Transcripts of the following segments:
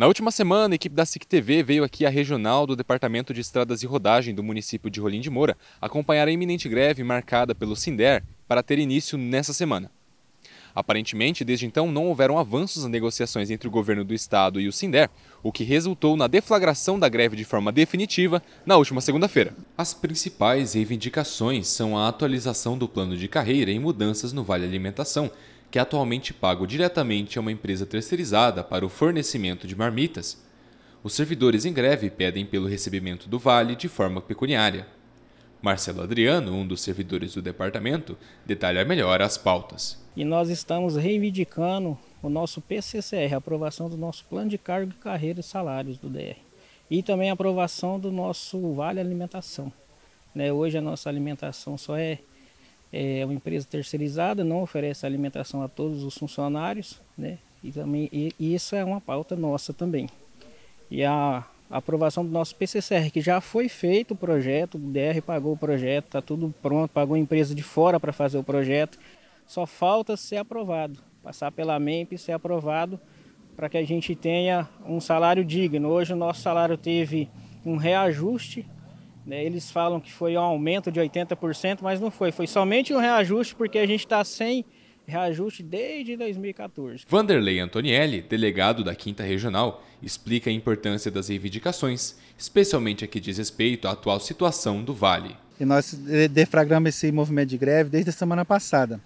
Na última semana, a equipe da SIC TV veio aqui à regional do Departamento de Estradas e Rodagem do município de Rolim de Moura acompanhar a iminente greve marcada pelo Sinder para ter início nessa semana. Aparentemente, desde então não houveram avanços nas negociações entre o governo do estado e o Sinder, o que resultou na deflagração da greve de forma definitiva na última segunda-feira. As principais reivindicações são a atualização do plano de carreira e mudanças no Vale Alimentação, que é atualmente pago diretamente a uma empresa terceirizada para o fornecimento de marmitas, os servidores em greve pedem pelo recebimento do vale de forma pecuniária. Marcelo Adriano, um dos servidores do departamento, detalha melhor as pautas. E nós estamos reivindicando o nosso PCCR, a aprovação do nosso plano de cargo, carreira e salários do DR. E também a aprovação do nosso vale alimentação. Né, hoje a nossa alimentação só é é uma empresa terceirizada, não oferece alimentação a todos os funcionários, né? E também e, isso é uma pauta nossa também. E a aprovação do nosso PCCR, que já foi feito o projeto, o DR pagou o projeto, está tudo pronto, pagou a empresa de fora para fazer o projeto, só falta ser aprovado, passar pela MEMP e ser aprovado para que a gente tenha um salário digno. Hoje o nosso salário teve um reajuste né, eles falam que foi um aumento de 80%, mas não foi. Foi somente um reajuste, porque a gente está sem reajuste desde 2014. Vanderlei Antonielli, delegado da Quinta Regional, explica a importância das reivindicações, especialmente a que diz respeito à atual situação do Vale. E nós deflagramos esse movimento de greve desde a semana passada,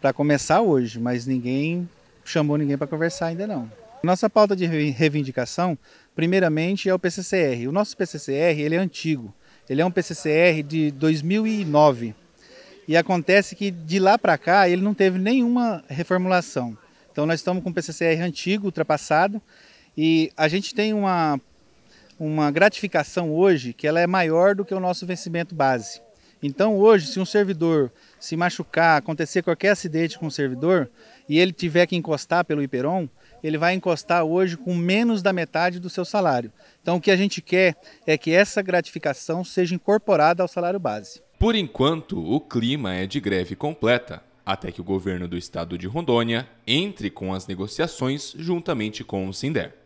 para começar hoje, mas ninguém chamou ninguém para conversar ainda não. Nossa pauta de reivindicação, primeiramente, é o PCCR. O nosso PCCR ele é antigo. Ele é um PCCR de 2009. E acontece que de lá para cá ele não teve nenhuma reformulação. Então nós estamos com um PCCR antigo, ultrapassado, e a gente tem uma, uma gratificação hoje que ela é maior do que o nosso vencimento base. Então hoje, se um servidor se machucar, acontecer qualquer acidente com o servidor e ele tiver que encostar pelo Iperon, ele vai encostar hoje com menos da metade do seu salário. Então o que a gente quer é que essa gratificação seja incorporada ao salário base. Por enquanto, o clima é de greve completa, até que o governo do estado de Rondônia entre com as negociações juntamente com o Sinder.